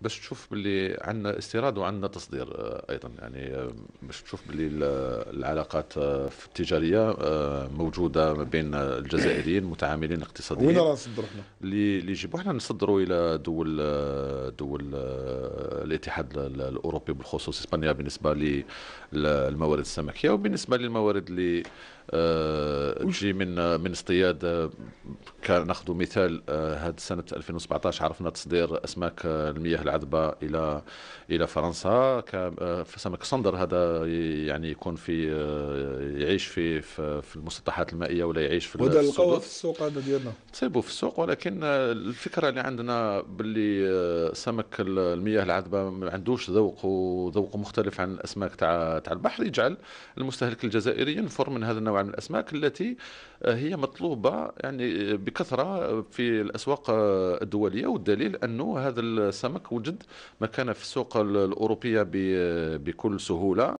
باش تشوف باللي عندنا استيراد وعندنا تصدير آه، ايضا يعني آه، باش تشوف باللي العلاقات آه، في التجاريه موجوده ما بين الجزائريين المتعاملين اقتصاديين وين راه نصدروا احنا؟ اللي يجيبوا احنا نصدروا الى دول دول الاتحاد الاوروبي بالخصوص اسبانيا بالنسبه للموارد السمكيه وبالنسبه للموارد اللي تجي من من اصطياد كناخذ مثال آه، هاد سنه 2017 عرفنا تصدير اسماك آه، المياه العذبه الى الى فرنسا آه، سمك صندر هذا يعني يكون في يعيش في في المسطحات المائيه ولا يعيش في وهذا نلقاوه في السوق هذا ديالنا تصيبوا في السوق ولكن الفكره اللي عندنا باللي سمك المياه العذبه ما عندوش ذوق وذوقه مختلف عن الاسماك تاع تاع البحر يجعل المستهلك الجزائري ينفر من هذا النوع من الاسماك التي هي مطلوبه يعني بكثره في الاسواق الدوليه والدليل انه هذا السمك وجد مكانه في السوق الاوروبيه بكل سهوله